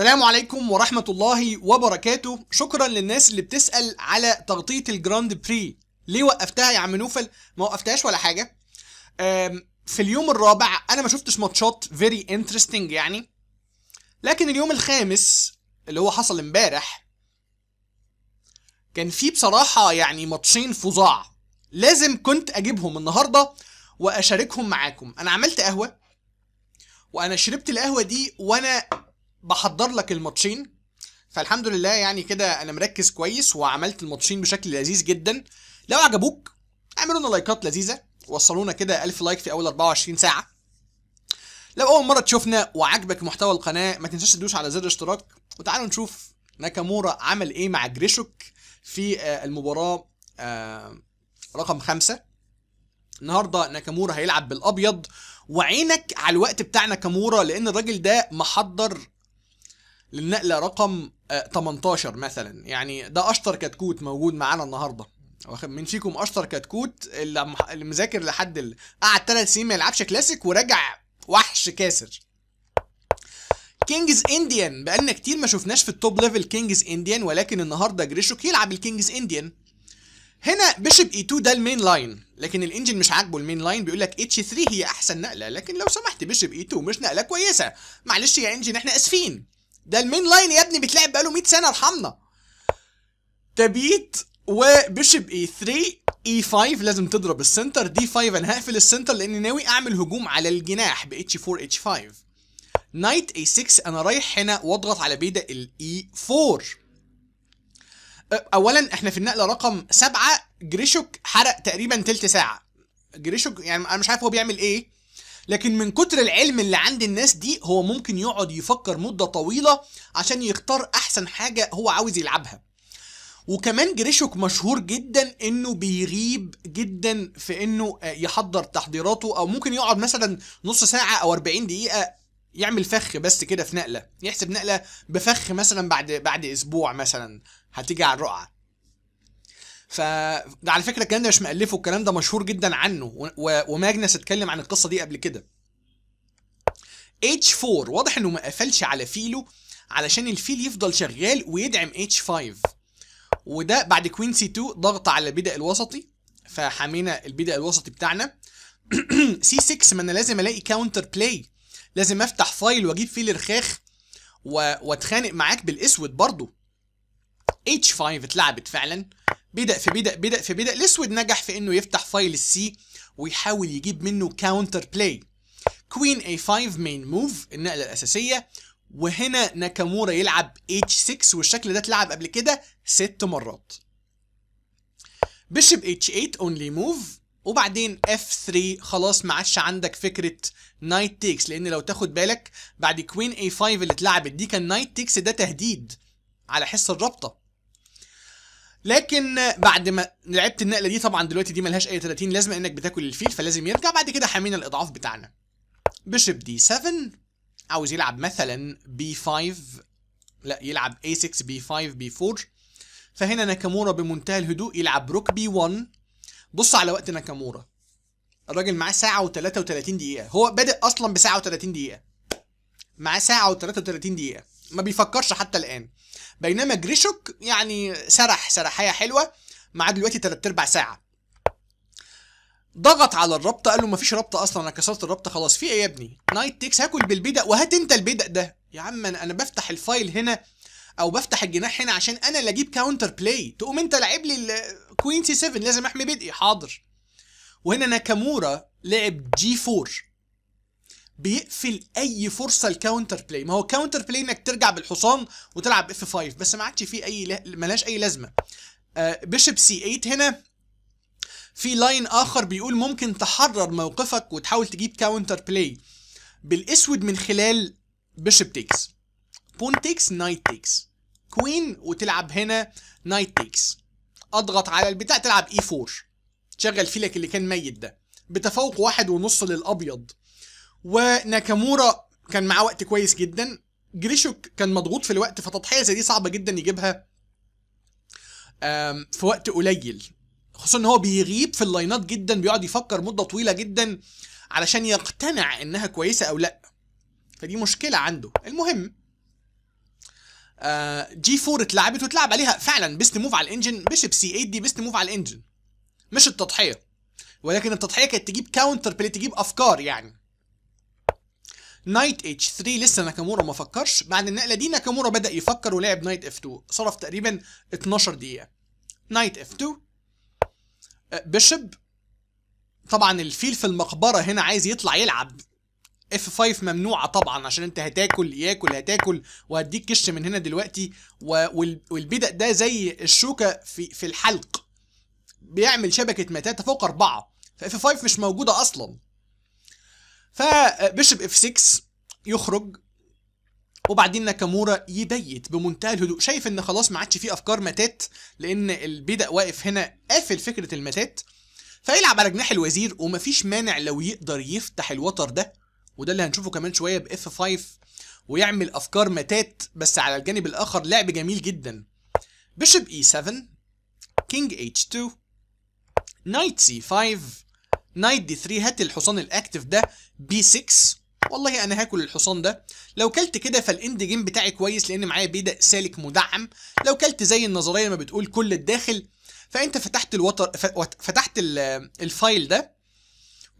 السلام عليكم ورحمة الله وبركاته شكرا للناس اللي بتسأل على تغطية الجراند بري ليه وقفتها يا عم نوفل ما وقفتهاش ولا حاجة في اليوم الرابع انا ما شفتش ماتشات فيري انترستنج يعني لكن اليوم الخامس اللي هو حصل امبارح كان في بصراحة يعني ماتشين فظاع لازم كنت اجيبهم النهاردة واشاركهم معاكم انا عملت قهوة وانا شربت القهوة دي وانا بحضر لك الماتشين فالحمد لله يعني كده انا مركز كويس وعملت الماتشين بشكل لذيذ جدا لو عجبوك اعملوا لنا لايكات لذيذه وصلونا كده 1000 لايك في اول 24 ساعه لو اول مره تشوفنا وعجبك محتوى القناه ما تنساش تدوس على زر الاشتراك وتعالوا نشوف ناكامورا عمل ايه مع جريشوك في آه، المباراه آه، رقم خمسة النهارده ناكامورا هيلعب بالابيض وعينك على الوقت بتاع ناكامورا لان الراجل ده محضر للنقله رقم 18 آه، مثلا يعني ده اشطر كتكوت موجود معانا النهارده واخد من فيكم اشطر كتكوت اللي مذاكر لحد اللي قعد ثلاث سنين ما يلعبش كلاسيك ورجع وحش كاسر كينجز انديان بقالنا كتير ما شفناش في التوب ليفل كينجز انديان ولكن النهارده جريشوك يلعب الكينجز انديان هنا بيشب اي 2 ده المين لاين لكن الانجن مش عاجبه المين لاين بيقول لك اتش 3 هي احسن نقله لكن لو سمحت بيشب اي 2 مش نقله كويسه معلش يا انجن احنا اسفين ده المين لاين يا ابني بيتلعب بقاله 100 سنه ارحمنا تبييت وبيشب اي 3 اي 5 لازم تضرب السنتر دي 5 انا هقفل السنتر لاني ناوي اعمل هجوم على الجناح ب اتش 4 اتش 5 نايت اي 6 انا رايح هنا واضغط على بيدا الاي 4 أه، اولا احنا في النقله رقم سبعة جريشوك حرق تقريبا تلت ساعه جريشوك يعني انا مش عارف هو بيعمل ايه لكن من كتر العلم اللي عند الناس دي هو ممكن يقعد يفكر مده طويله عشان يختار احسن حاجه هو عاوز يلعبها وكمان جريشوك مشهور جدا انه بيغيب جدا في انه آه، يحضر تحضيراته او ممكن يقعد مثلا نص ساعه او 40 دقيقه يعمل فخ بس كده في نقله يحسب نقله بفخ مثلا بعد بعد اسبوع مثلا هتيجي على الرقعه فده على فكره الكلام ده مش مالفه الكلام ده مشهور جدا عنه وماجنس اتكلم عن القصه دي قبل كده H4 واضح انه ما قفلش على فيله علشان الفيل يفضل شغال ويدعم H5 وده بعد كوين سي 2 ضغط على البدء الوسطي فحمينا البدء الوسطي بتاعنا سي 6 ما انا لازم الاقي كاونتر بلاي لازم افتح فايل واجيب فيه الرخاخ واتخانق معاك بالاسود برضه H5 اتلعبت فعلا بدأ في بدأ بدأ في بدأ الاسود نجح في انه يفتح فايل السي ويحاول يجيب منه كاونتر بلاي كوين اي 5 مين موف النقله الاساسيه وهنا ناكامورا يلعب h6 والشكل ده اتلعب قبل كده ست مرات بيشب h8 اونلي موف وبعدين f3 خلاص ما عادش عندك فكره نايت تيكس لان لو تاخد بالك بعد كوين a5 اللي اتلعبت دي كان نايت تيكس ده تهديد على حس الرابطه لكن بعد ما لعبت النقله دي طبعا دلوقتي دي ملهاش اي 30 لازمه انك بتاكل الفيل فلازم يرجع بعد كده حامينا الاضعاف بتاعنا بشب دي 7 عاوز يلعب مثلا بي 5 لا يلعب اي 6 بي 5 بي 4 فهنا ناكامورا بمنتهى الهدوء يلعب روك بي 1 بص على وقت ناكامورا الراجل معاه ساعة و33 دقيقة هو بادئ أصلا بساعة و30 دقيقة معاه ساعة و33 دقيقة ما بيفكرش حتى الآن بينما جريشوك يعني سرح سرحايه حلوه معاه دلوقتي تلات اربع ساعه ضغط على الرابطه قال له مفيش رابطه اصلا انا كسرت الرابطه خلاص في ايه يا ابني نايت تيكس هاكل بالبدأ وهات انت البدأ ده يا عم انا انا بفتح الفايل هنا او بفتح الجناح هنا عشان انا اللي اجيب كاونتر بلاي تقوم انت لاعب لي كوين سي 7 لازم احمي بدقي حاضر وهنا ناكامورا لعب جي 4 بيقفل اي فرصه الكاونتر بلاي ما هو كاونتر بلاي انك ترجع بالحصان وتلعب اف 5 بس ما عادش فيه اي لا... ملاش اي لازمه آه بيشب سي 8 هنا في لاين اخر بيقول ممكن تحرر موقفك وتحاول تجيب كاونتر بلاي بالاسود من خلال بيشب تيكس بون تيكس نايت تيكس كوين وتلعب هنا نايت تيكس اضغط على البتاع تلعب اي 4 تشغل فيلك اللي كان ميت ده بتفوق واحد ونص للابيض وناكامورا كان معاه وقت كويس جدا جريشوك كان مضغوط في الوقت فتضحيه زي دي صعبه جدا يجيبها في وقت قليل خصوصا ان هو بيغيب في اللاينات جدا بيقعد يفكر مده طويله جدا علشان يقتنع انها كويسه او لا فدي مشكله عنده المهم آه، جي 4 اتلعبت واتلعب عليها فعلا بيست موف على الانجن بيشب سي 8 دي بيست موف على الانجن مش التضحيه ولكن التضحيه كانت تجيب كاونتر بلاي تجيب افكار يعني نايت اتش 3 لسه ناكامورا ما فكرش بعد النقله دي ناكامورا بدا يفكر ولعب نايت اف 2 صرف تقريبا 12 دقيقه نايت اف 2 بيشب طبعا الفيل في المقبره هنا عايز يطلع يلعب اف 5 ممنوعه طبعا عشان انت هتاكل ياكل هتاكل وهديك كش من هنا دلوقتي والبدأ ده زي الشوكه في في الحلق بيعمل شبكه متاته فوق اربعه فاف 5 مش موجوده اصلا فبيشب اف 6 يخرج وبعدين ناكامورا يبيت بمنتهى الهدوء شايف ان خلاص ما عادش فيه افكار ماتات لان البيدق واقف هنا قافل فكره الماتات فيلعب على جناح الوزير ومفيش مانع لو يقدر يفتح الوتر ده وده اللي هنشوفه كمان شويه باف 5 ويعمل افكار ماتات بس على الجانب الاخر لعب جميل جدا بيشب اي 7 كينج اتش 2 نايت سي 5 نايت دي 3 هات الحصان الاكتف ده بي 6 والله انا هاكل الحصان ده لو كلت كده فالاند جيم بتاعي كويس لان معايا بيدا سالك مدعم لو كلت زي النظريه ما بتقول كل الداخل فانت فتحت الوتر فتحت الفايل ده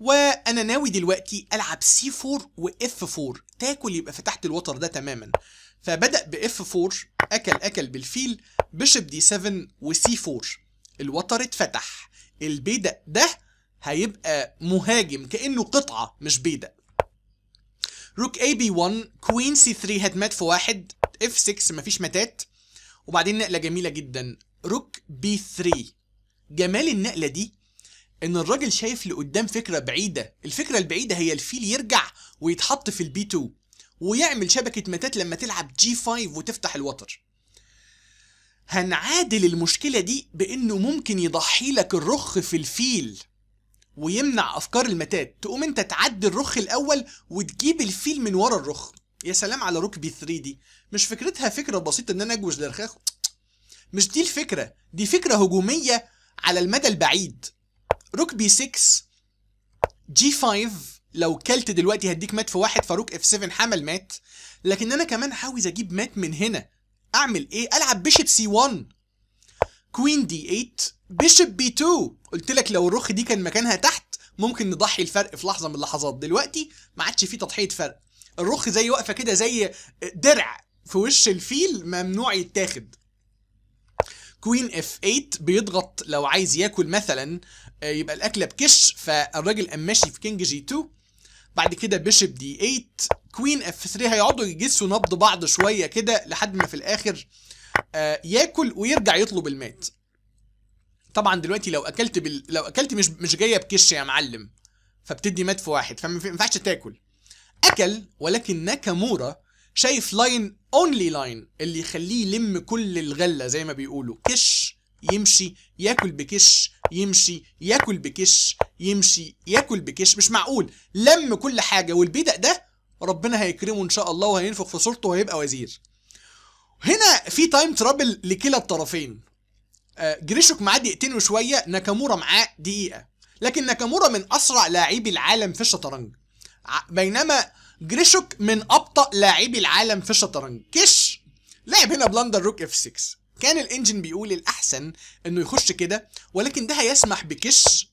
وانا ناوي دلوقتي العب سي 4 واف 4 تاكل يبقى فتحت الوتر ده تماما فبدا باف 4 اكل اكل بالفيل بشب دي 7 وسي 4 الوتر اتفتح البيدا ده هيبقى مهاجم كانه قطعه مش بيدق روك اي بي 1 كوين سي 3 هتمات في واحد اف 6 مفيش ماتات وبعدين نقله جميله جدا روك بي 3 جمال النقله دي ان الراجل شايف لقدام فكره بعيده الفكره البعيده هي الفيل يرجع ويتحط في البي 2 ويعمل شبكه ماتات لما تلعب جي 5 وتفتح الوتر هنعادل المشكله دي بانه ممكن يضحي لك الرخ في الفيل ويمنع افكار المتات تقوم انت تعدي الرخ الاول وتجيب الفيل من ورا الرخ يا سلام على ركبي 3 دي مش فكرتها فكره بسيطه ان انا اجوز الرخاخ مش دي الفكره دي فكره هجوميه على المدى البعيد ركبي 6 جي 5 لو كلت دلوقتي هديك مات في واحد فاروق اف 7 حمل مات لكن انا كمان عاوز اجيب مات من هنا اعمل ايه العب بيشب سي 1 كوين دي 8 بيشب بي 2 قلت لك لو الروخ دي كان مكانها تحت ممكن نضحي الفرق في لحظه من اللحظات دلوقتي ما عادش في تضحيه فرق الرخ زي واقفه كده زي درع في وش الفيل ممنوع يتاخد كوين اف 8 بيضغط لو عايز ياكل مثلا آه، يبقى الاكله بكش فالراجل قام ماشي في كينج جي 2 بعد كده بيشب دي 8 كوين اف 3 هيقعدوا يجسوا نبض بعض شويه كده لحد ما في الاخر آه، ياكل ويرجع يطلب المات طبعا دلوقتي لو اكلت بال... لو اكلت مش مش جايه بكش يا معلم فبتدي مات في واحد فما ينفعش تاكل اكل ولكن ناكامورا شايف لاين اونلي لاين اللي يخليه يلم كل الغله زي ما بيقولوا كش يمشي ياكل بكش يمشي ياكل بكش يمشي ياكل بكش مش معقول لم كل حاجه والبيدق ده ربنا هيكرمه ان شاء الله وهينفخ في صورته وهيبقى وزير هنا في تايم ترابل لكلا الطرفين آه، جريشوك معاه دقيقتين وشويه ناكامورا معاه دقيقه لكن ناكامورا من اسرع لاعبي العالم في الشطرنج بينما جريشوك من ابطا لاعبي العالم في الشطرنج كش لعب هنا بلندر روك اف 6 كان الانجن بيقول الاحسن انه يخش كده ولكن ده هيسمح بكش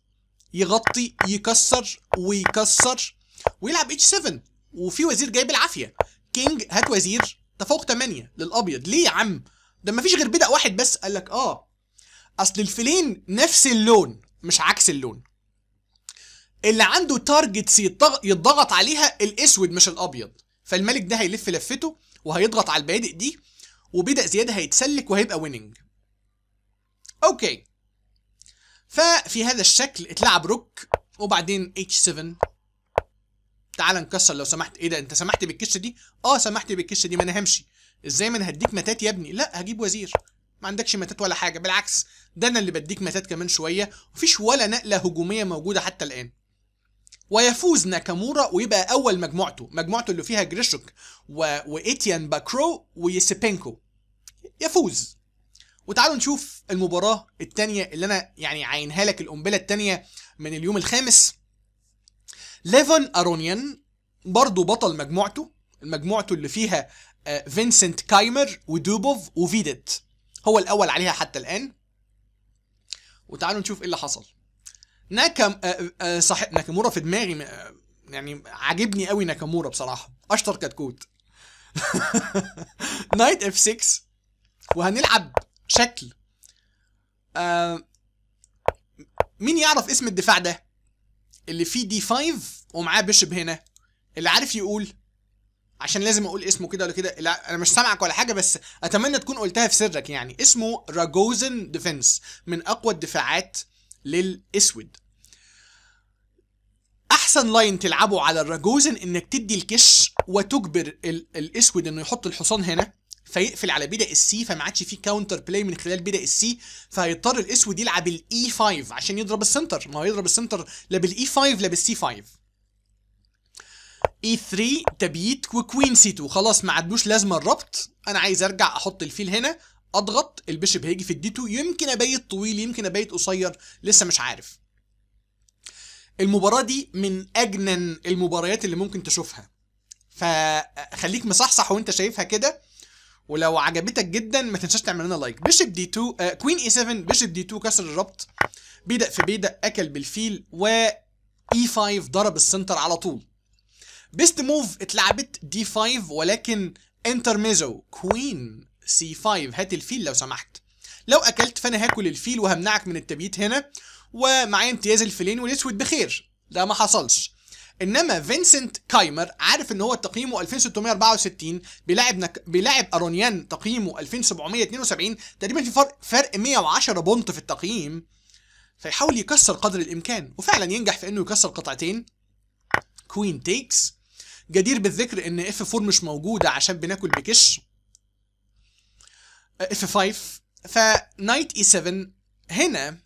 يغطي يكسر ويكسر ويلعب اتش 7 وفي وزير جاي بالعافيه كينج هات وزير ده فوق 8 للابيض ليه يا عم ده ما فيش غير بدأ واحد بس قال لك اه اصل الفيلين نفس اللون مش عكس اللون اللي عنده تارجتس يضغط عليها الاسود مش الابيض فالملك ده هيلف لفته وهيضغط على البادئ دي وبدأ زياده هيتسلك وهيبقى ويننج اوكي ففي هذا الشكل اتلعب روك وبعدين h7 تعال نكسر لو سمحت ايه ده انت سمحت بالكشه دي اه سمحت بالكشه دي ما انا همشي ازاي ما انا هديك متات يا ابني لا هجيب وزير ما عندكش متات ولا حاجه بالعكس ده انا اللي بديك متات كمان شويه مفيش ولا نقله هجوميه موجوده حتى الان ويفوز ناكامورا ويبقى اول مجموعته مجموعته اللي فيها جريشوك و... وايتيان باكرو ويسيبينكو يفوز وتعالوا نشوف المباراه الثانيه اللي انا يعني عاينها لك القنبله الثانيه من اليوم الخامس ليفن ارونيان برضه بطل مجموعته مجموعته اللي فيها آه، فينسنت كايمر ودوبوف وفيدت هو الاول عليها حتى الان وتعالوا نشوف ايه اللي حصل ناكام آه، آه، صح ناكامورا في دماغي يعني عاجبني قوي ناكامورا بصراحه اشطر كتكوت نايت اف 6 وهنلعب شكل مين يعرف اسم الدفاع ده اللي فيه دي 5 ومعاه بيشب هنا اللي عارف يقول عشان لازم اقول اسمه كده ولا كده انا مش سامعك ولا حاجه بس اتمنى تكون قلتها في سرك يعني اسمه راجوزن ديفنس من اقوى الدفاعات للاسود احسن لاين تلعبه على الراجوزن انك تدي الكش وتجبر الاسود انه يحط الحصان هنا فيقفل على بدا السي فما عادش فيه كاونتر بلاي من خلال بدا السي فهيضطر الاسود يلعب الاي 5 e عشان يضرب السنتر ما هو يضرب السنتر لا بالاي 5 e لا بالسي 5 اي 3 تبييت وكوين سي 2 خلاص ما عدلوش لازمه الربط انا عايز ارجع احط الفيل هنا اضغط البيشب هيجي في الدي 2 يمكن ابيت طويل يمكن ابيت قصير لسه مش عارف المباراه دي من اجنن المباريات اللي ممكن تشوفها فخليك مصحصح وانت شايفها كده ولو عجبتك جدا ما تنساش تعمل لنا لايك بيشب دي 2 آه كوين اي 7 بيشب دي 2 كسر الربط بيدق في بيدق اكل بالفيل و اي 5 ضرب السنتر على طول بيست موف اتلعبت دي 5 ولكن انتر ميزو كوين سي 5 هات الفيل لو سمحت لو اكلت فانا هاكل الفيل وهمنعك من التبييت هنا ومعايا امتياز الفيلين والاسود بخير ده ما حصلش انما فينسنت كايمر عارف ان هو تقييمه 2664 بيلاعب نك... بيلاعب ارونيان تقييمه 2772 تقريبا في فرق فرق 110 بونت في التقييم فيحاول يكسر قدر الامكان وفعلا ينجح في انه يكسر قطعتين كوين تيكس جدير بالذكر ان اف 4 مش موجوده عشان بناكل بكش اف 5 فنايت اي 7 هنا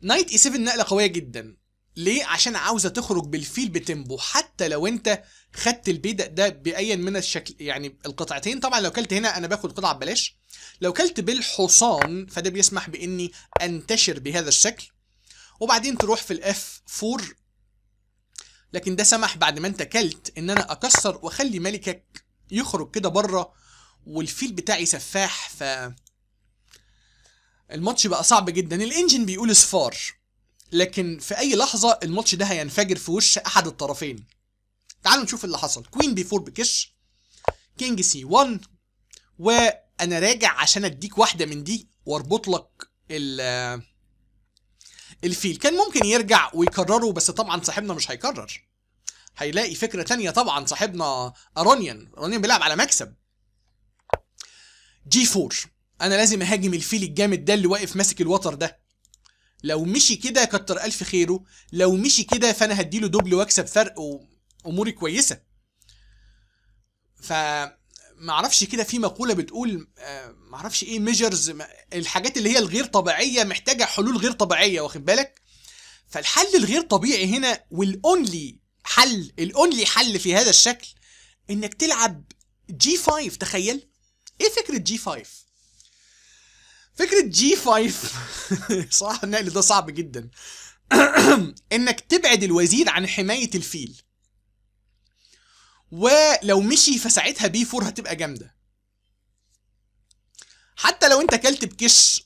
نايت اي 7 نقله قويه جدا ليه عشان عاوزه تخرج بالفيل بتمبو حتى لو انت خدت البيدق ده بايا من الشكل يعني القطعتين طبعا لو كلت هنا انا باخد قطعه ببلاش لو كلت بالحصان فده بيسمح باني انتشر بهذا الشكل وبعدين تروح في الاف 4 لكن ده سمح بعد ما انت كلت ان انا اكسر واخلي ملكك يخرج كده بره والفيل بتاعي سفاح ف الماتش بقى صعب جدا الانجن بيقول صفار لكن في اي لحظه الماتش ده هينفجر في وش احد الطرفين تعالوا نشوف اللي حصل كوين بي 4 بكش كينج سي 1 وانا راجع عشان اديك واحده من دي واربط لك ال الفيل كان ممكن يرجع ويكرره بس طبعا صاحبنا مش هيكرر هيلاقي فكره تانية طبعا صاحبنا ارونيان ارونيان بيلعب على مكسب جي 4 انا لازم اهاجم الفيل الجامد ده اللي واقف ماسك الوتر ده لو مشي كده كتر الف خيره لو مشي كده فانا هديله دبل واكسب فرق واموري كويسه ف معرفش كده في مقوله بتقول آه، معرفش ايه ميجرز الحاجات اللي هي الغير طبيعيه محتاجه حلول غير طبيعيه واخد بالك فالحل الغير طبيعي هنا والاونلي حل الاونلي حل في هذا الشكل انك تلعب جي 5 تخيل ايه فكره جي 5 فكره جي 5 صراحه النقل ده صعب جدا انك تبعد الوزير عن حمايه الفيل ولو مشي فساعتها بي 4 هتبقى جامده حتى لو انت كلت بكش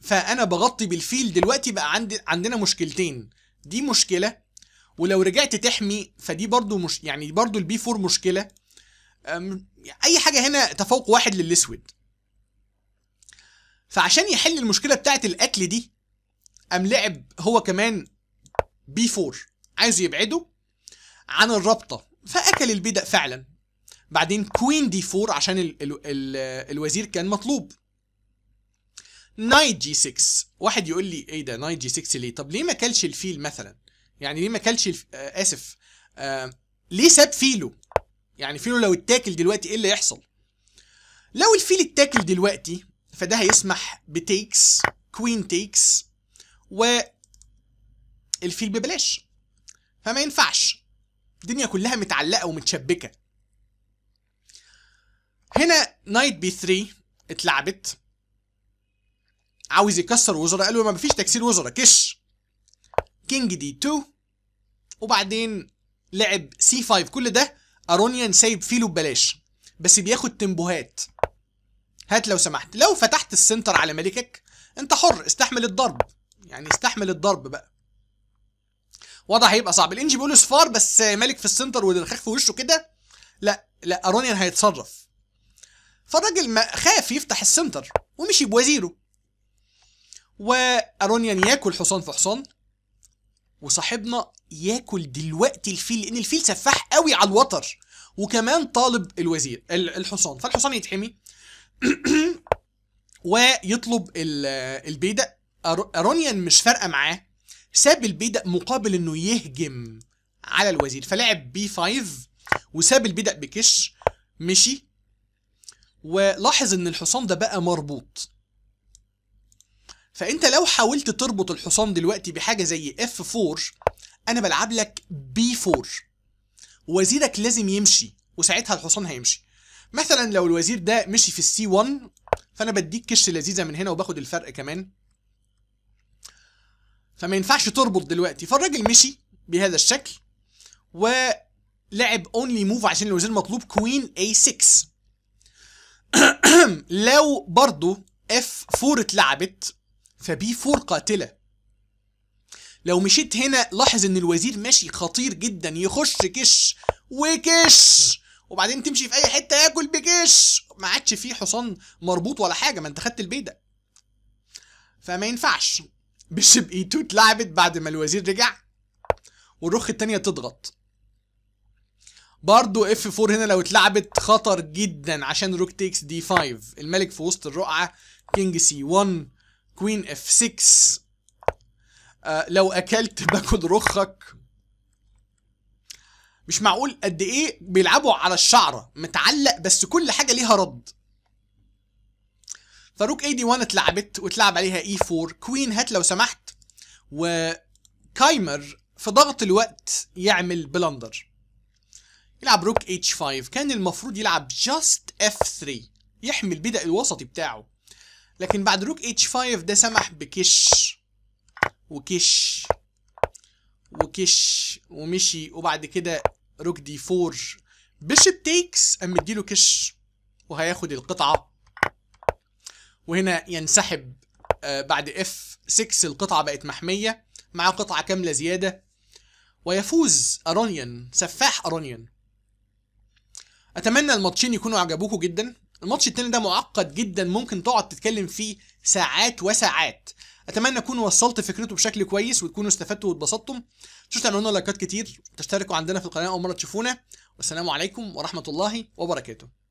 فانا بغطي بالفيل دلوقتي بقى عندي عندنا مشكلتين دي مشكله ولو رجعت تحمي فدي برضو مش يعني برضو البي 4 مشكله اي حاجه هنا تفوق واحد للاسود فعشان يحل المشكله بتاعه الاكل دي قام لعب هو كمان بي 4 عايز يبعده عن الرابطه فاكل البدء فعلا بعدين كوين دي 4 عشان الـ الـ الـ الوزير كان مطلوب نايت جي 6 واحد يقول لي ايه ده نايت جي 6 ليه طب ليه ما كلش الفيل مثلا يعني ليه ما كلش الف... آه اسف آه ليه ساب فيله يعني فيله لو اتاكل دلوقتي ايه اللي يحصل لو الفيل اتاكل دلوقتي فده هيسمح بتيكس كوين تيكس والفيل ببلاش فما ينفعش الدنيا كلها متعلقه ومتشبكه هنا نايت بي 3 اتلعبت عاوز يكسر وزراء قالوا ما فيش تكسير وزراء كش كينج دي 2 وبعدين لعب سي 5 كل ده ارونيان سايب فيله ببلاش بس بياخد تنبوهات هات لو سمحت لو فتحت السنتر على ملكك انت حر استحمل الضرب يعني استحمل الضرب بقى وضع هيبقى صعب الانجي بيقول صفار بس ملك في السنتر والرخاخ في وشه كده لا لا ارونيان هيتصرف فالراجل ما خاف يفتح السنتر ومشي بوزيره وارونيان ياكل حصان في حصان وصاحبنا ياكل دلوقتي الفيل لان الفيل سفاح قوي على الوتر وكمان طالب الوزير الحصان فالحصان يتحمي ويطلب البيدق ارونيان مش فارقه معاه ساب البيدق مقابل انه يهجم على الوزير فلعب بي 5 وساب البيدق بكش مشي ولاحظ ان الحصان ده بقى مربوط فانت لو حاولت تربط الحصان دلوقتي بحاجه زي اف 4 انا بلعب لك بي 4 وزيرك لازم يمشي وساعتها الحصان هيمشي مثلا لو الوزير ده مشي في السي 1 فانا بديك كش لذيذه من هنا وباخد الفرق كمان فما ينفعش تربط دلوقتي فالراجل مشي بهذا الشكل ولعب اونلي موف عشان الوزير مطلوب كوين اي 6 لو برضو اف 4 اتلعبت فبي 4 قاتله لو مشيت هنا لاحظ ان الوزير ماشي خطير جدا يخش كش وكش وبعدين تمشي في اي حته ياكل بجيش ما عادش فيه حصان مربوط ولا حاجه ما انت خدت ده فما ينفعش بشب ايتو اتلعبت بعد ما الوزير رجع والرخ التانية تضغط برضو اف 4 هنا لو اتلعبت خطر جدا عشان روك تيكس دي 5 الملك في وسط الرقعة كينج سي 1 كوين اف آه، 6 لو اكلت باكل رخك مش معقول قد ايه بيلعبوا على الشعره متعلق بس كل حاجه ليها رد فروك اي دي 1 اتلعبت واتلعب عليها اي e 4 كوين هات لو سمحت وكايمر في ضغط الوقت يعمل بلندر يلعب روك اتش 5 كان المفروض يلعب جاست اف 3 يحمي البدء الوسطي بتاعه لكن بعد روك اتش 5 ده سمح بكش وكش وكش ومشي وبعد كده روك دي فورج بيشب تيكس قام مديله كش وهياخد القطعه وهنا ينسحب آه، بعد اف 6 القطعه بقت محميه مع قطعه كامله زياده ويفوز ارونيان سفاح ارونيان اتمنى الماتشين يكونوا عجبوكوا جدا الماتش التاني ده معقد جدا ممكن تقعد تتكلم فيه ساعات وساعات اتمنى اكون وصلت فكرته بشكل كويس وتكونوا استفدتوا واتبسطتم شفت لنا لايكات كتير تشتركوا عندنا في القناه اول مره تشوفونا والسلام عليكم ورحمه الله وبركاته